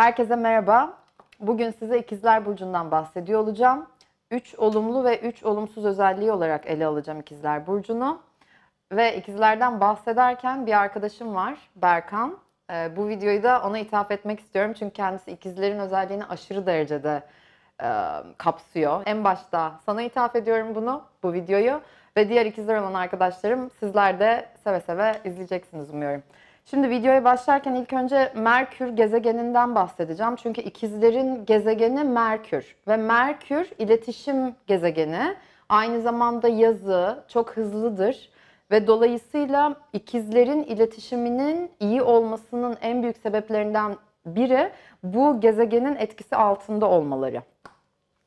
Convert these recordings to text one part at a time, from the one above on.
Herkese merhaba. Bugün size İkizler Burcu'ndan bahsediyor olacağım. 3 olumlu ve 3 olumsuz özelliği olarak ele alacağım İkizler Burcu'nu. Ve ikizlerden bahsederken bir arkadaşım var, Berkan. Ee, bu videoyu da ona ithaf etmek istiyorum. Çünkü kendisi ikizlerin özelliğini aşırı derecede e, kapsıyor. En başta sana ithaf ediyorum bunu, bu videoyu. Ve diğer ikizler olan arkadaşlarım sizler de seve seve izleyeceksiniz umuyorum. Şimdi videoya başlarken ilk önce Merkür gezegeninden bahsedeceğim. Çünkü ikizlerin gezegeni Merkür ve Merkür iletişim gezegeni. Aynı zamanda yazı çok hızlıdır ve dolayısıyla ikizlerin iletişiminin iyi olmasının en büyük sebeplerinden biri bu gezegenin etkisi altında olmaları.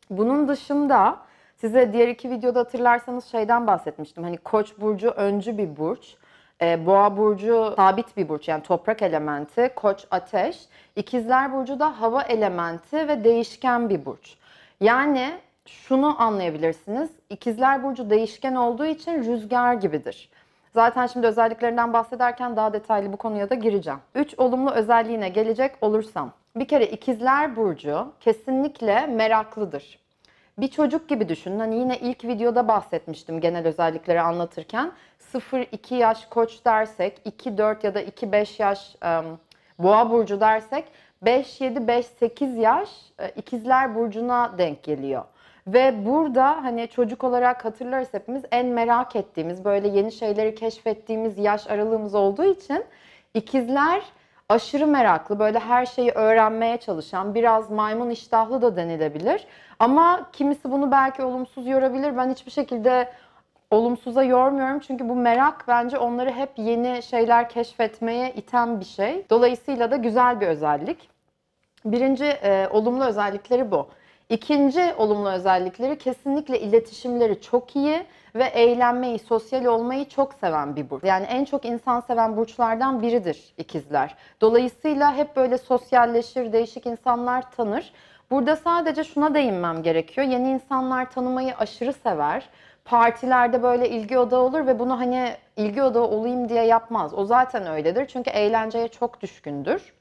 Bunun dışında size diğer iki videoda hatırlarsanız şeyden bahsetmiştim. Hani Koç burcu öncü bir burç e, Boğa burcu sabit bir burç yani toprak elementi, Koç ateş. İkizler burcu da hava elementi ve değişken bir burç. Yani şunu anlayabilirsiniz. İkizler burcu değişken olduğu için rüzgar gibidir. Zaten şimdi özelliklerinden bahsederken daha detaylı bu konuya da gireceğim. Üç olumlu özelliğine gelecek olursam. Bir kere ikizler burcu kesinlikle meraklıdır bir çocuk gibi düşünün. Hani yine ilk videoda bahsetmiştim genel özellikleri anlatırken. 0-2 yaş koç dersek, 2-4 ya da 2-5 yaş um, boğa burcu dersek 5-7-5-8 yaş ıı, ikizler burcuna denk geliyor. Ve burada hani çocuk olarak hatırlarız hepimiz en merak ettiğimiz böyle yeni şeyleri keşfettiğimiz yaş aralığımız olduğu için ikizler aşırı meraklı, böyle her şeyi öğrenmeye çalışan, biraz maymun iştahlı da denilebilir. Ama kimisi bunu belki olumsuz yorabilir. Ben hiçbir şekilde olumsuza yormuyorum. Çünkü bu merak bence onları hep yeni şeyler keşfetmeye iten bir şey. Dolayısıyla da güzel bir özellik. Birinci e, olumlu özellikleri bu. İkinci olumlu özellikleri kesinlikle iletişimleri çok iyi ve eğlenmeyi, sosyal olmayı çok seven bir burç. Yani en çok insan seven burçlardan biridir ikizler. Dolayısıyla hep böyle sosyalleşir, değişik insanlar tanır. Burada sadece şuna değinmem gerekiyor. Yeni insanlar tanımayı aşırı sever. Partilerde böyle ilgi odağı olur ve bunu hani ilgi odağı olayım diye yapmaz. O zaten öyledir çünkü eğlenceye çok düşkündür.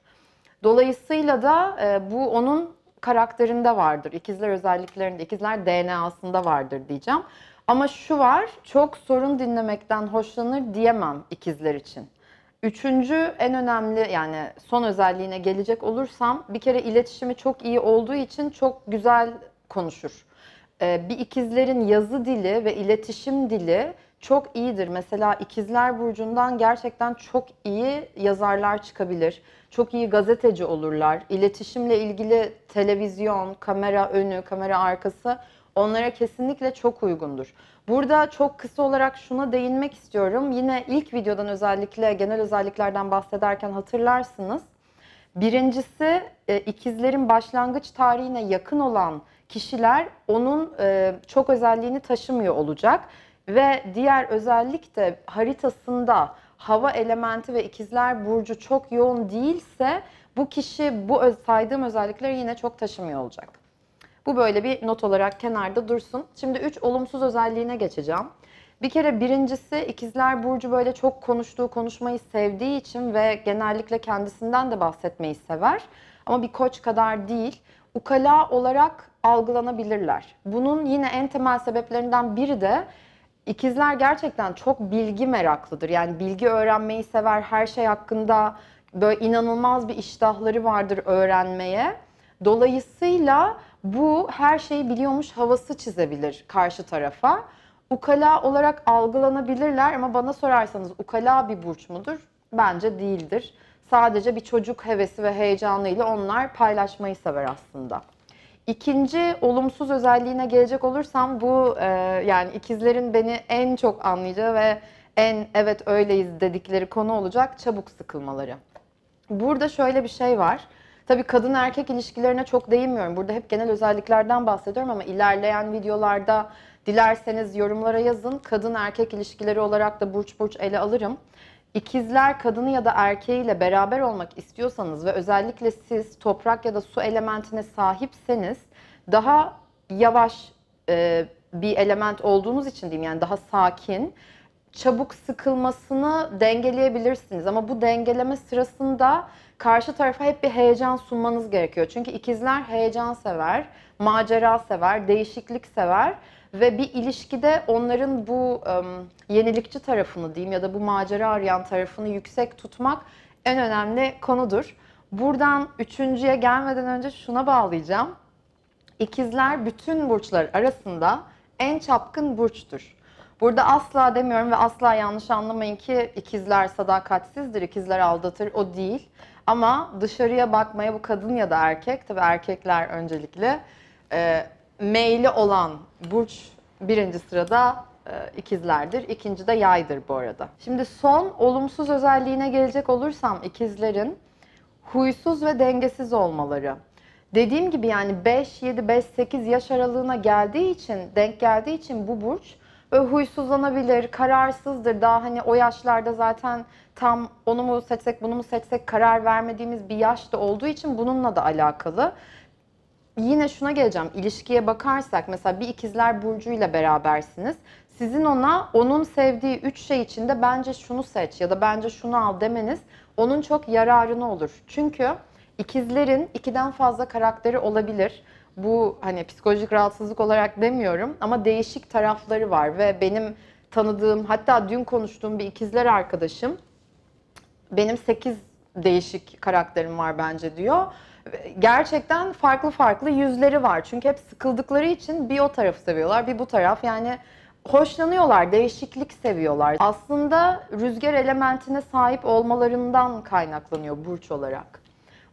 Dolayısıyla da e, bu onun karakterinde vardır. İkizler özelliklerinde, ikizler DNA'sında vardır diyeceğim. Ama şu var, çok sorun dinlemekten hoşlanır diyemem ikizler için. Üçüncü en önemli yani son özelliğine gelecek olursam bir kere iletişimi çok iyi olduğu için çok güzel konuşur. Ee, bir ikizlerin yazı dili ve iletişim dili çok iyidir. Mesela ikizler burcundan gerçekten çok iyi yazarlar çıkabilir. Çok iyi gazeteci olurlar. İletişimle ilgili televizyon, kamera önü, kamera arkası onlara kesinlikle çok uygundur. Burada çok kısa olarak şuna değinmek istiyorum. Yine ilk videodan özellikle genel özelliklerden bahsederken hatırlarsınız. Birincisi e, ikizlerin başlangıç tarihine yakın olan kişiler onun e, çok özelliğini taşımıyor olacak. Ve diğer özellik de haritasında hava elementi ve ikizler burcu çok yoğun değilse bu kişi bu saydığım özellikleri yine çok taşımıyor olacak. Bu böyle bir not olarak kenarda dursun. Şimdi 3 olumsuz özelliğine geçeceğim. Bir kere birincisi ikizler Burcu böyle çok konuştuğu konuşmayı sevdiği için ve genellikle kendisinden de bahsetmeyi sever. Ama bir koç kadar değil. Ukala olarak algılanabilirler. Bunun yine en temel sebeplerinden biri de İkizler gerçekten çok bilgi meraklıdır. Yani bilgi öğrenmeyi sever. Her şey hakkında böyle inanılmaz bir iştahları vardır öğrenmeye. Dolayısıyla bu her şeyi biliyormuş havası çizebilir karşı tarafa. Ukala olarak algılanabilirler ama bana sorarsanız ukala bir burç mudur? Bence değildir. Sadece bir çocuk hevesi ve heyecanıyla onlar paylaşmayı sever aslında. İkinci olumsuz özelliğine gelecek olursam bu e, yani ikizlerin beni en çok anlayacağı ve en evet öyleyiz dedikleri konu olacak çabuk sıkılmaları. Burada şöyle bir şey var. Tabii kadın erkek ilişkilerine çok değinmiyorum. Burada hep genel özelliklerden bahsediyorum ama ilerleyen videolarda dilerseniz yorumlara yazın. Kadın erkek ilişkileri olarak da burç burç ele alırım. İkizler kadını ya da erkeğiyle beraber olmak istiyorsanız ve özellikle siz toprak ya da su elementine sahipseniz daha yavaş e, bir element olduğunuz için diyeyim yani daha sakin çabuk sıkılmasını dengeleyebilirsiniz. Ama bu dengeleme sırasında karşı tarafa hep bir heyecan sunmanız gerekiyor. Çünkü ikizler heyecan sever, macera sever, değişiklik sever ve bir ilişkide onların bu um, yenilikçi tarafını diyeyim ya da bu macera arayan tarafını yüksek tutmak en önemli konudur. Buradan üçüncüye gelmeden önce şuna bağlayacağım. İkizler bütün burçlar arasında en çapkın burçtur. Burada asla demiyorum ve asla yanlış anlamayın ki ikizler sadakatsizdir, ikizler aldatır o değil. Ama dışarıya bakmaya bu kadın ya da erkek, tabii erkekler öncelikle e, meyli olan burç birinci sırada e, ikizlerdir. İkinci de yaydır bu arada. Şimdi son olumsuz özelliğine gelecek olursam ikizlerin huysuz ve dengesiz olmaları. Dediğim gibi yani 5, 7, 5, 8 yaş aralığına geldiği için, denk geldiği için bu burç böyle huysuzlanabilir, kararsızdır. Daha hani o yaşlarda zaten tam onu mu seçsek, bunu mu seçsek karar vermediğimiz bir yaş da olduğu için bununla da alakalı. Yine şuna geleceğim. İlişkiye bakarsak mesela bir ikizler burcuyla berabersiniz. Sizin ona onun sevdiği üç şey içinde bence şunu seç ya da bence şunu al demeniz onun çok yararını olur. Çünkü ikizlerin ikiden fazla karakteri olabilir. Bu hani psikolojik rahatsızlık olarak demiyorum ama değişik tarafları var ve benim tanıdığım hatta dün konuştuğum bir ikizler arkadaşım benim 8 değişik karakterim var bence diyor gerçekten farklı farklı yüzleri var. Çünkü hep sıkıldıkları için bir o tarafı seviyorlar, bir bu taraf. Yani hoşlanıyorlar, değişiklik seviyorlar. Aslında rüzgar elementine sahip olmalarından kaynaklanıyor burç olarak.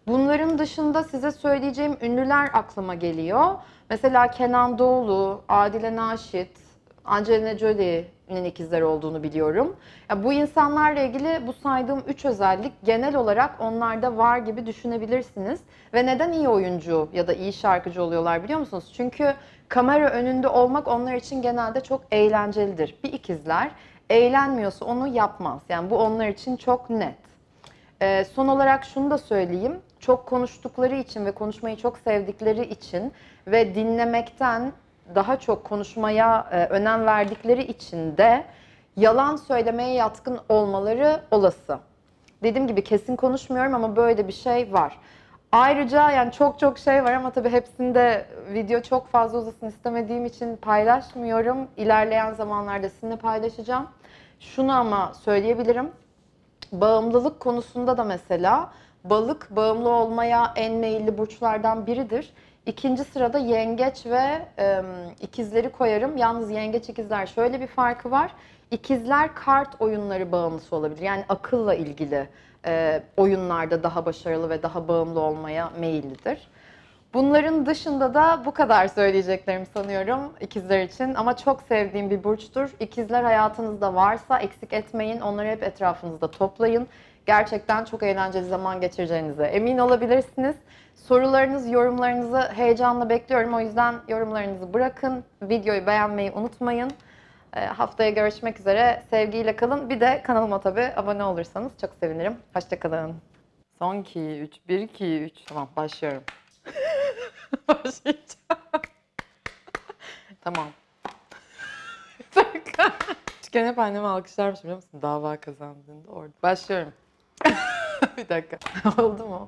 Bunların dışında size söyleyeceğim ünlüler aklıma geliyor. Mesela Kenan Doğulu, Adile Naşit, Angelina Jolie, ikizler olduğunu biliyorum. Ya bu insanlarla ilgili bu saydığım üç özellik genel olarak onlarda var gibi düşünebilirsiniz. Ve neden iyi oyuncu ya da iyi şarkıcı oluyorlar biliyor musunuz? Çünkü kamera önünde olmak onlar için genelde çok eğlencelidir. Bir ikizler eğlenmiyorsa onu yapmaz. Yani bu onlar için çok net. Ee, son olarak şunu da söyleyeyim. Çok konuştukları için ve konuşmayı çok sevdikleri için ve dinlemekten daha çok konuşmaya e, önem verdikleri için de yalan söylemeye yatkın olmaları olası. Dediğim gibi kesin konuşmuyorum ama böyle bir şey var. Ayrıca yani çok çok şey var ama tabii hepsinde video çok fazla uzasın istemediğim için paylaşmıyorum. İlerleyen zamanlarda sizinle paylaşacağım. Şunu ama söyleyebilirim. Bağımlılık konusunda da mesela balık bağımlı olmaya en meyilli burçlardan biridir. İkinci sırada yengeç ve e, ikizleri koyarım. Yalnız yengeç ikizler şöyle bir farkı var. İkizler kart oyunları bağımlısı olabilir. Yani akılla ilgili e, oyunlarda daha başarılı ve daha bağımlı olmaya meyillidir. Bunların dışında da bu kadar söyleyeceklerim sanıyorum ikizler için. Ama çok sevdiğim bir burçtur. İkizler hayatınızda varsa eksik etmeyin. Onları hep etrafınızda toplayın. Gerçekten çok eğlenceli zaman geçireceğinize emin olabilirsiniz. Sorularınız, yorumlarınızı heyecanla bekliyorum. O yüzden yorumlarınızı bırakın. Videoyu beğenmeyi unutmayın. Ee, haftaya görüşmek üzere. Sevgiyle kalın. Bir de kanalıma tabii abone olursanız çok sevinirim. Hoşçakalın. Son 2, 3, 1, 2, 3. Tamam başlıyorum tamam. Çünkü hep anneme alkışlarmış biliyor musun? Dava kazandığında orada. Başlıyorum. bir dakika. Oldu mu?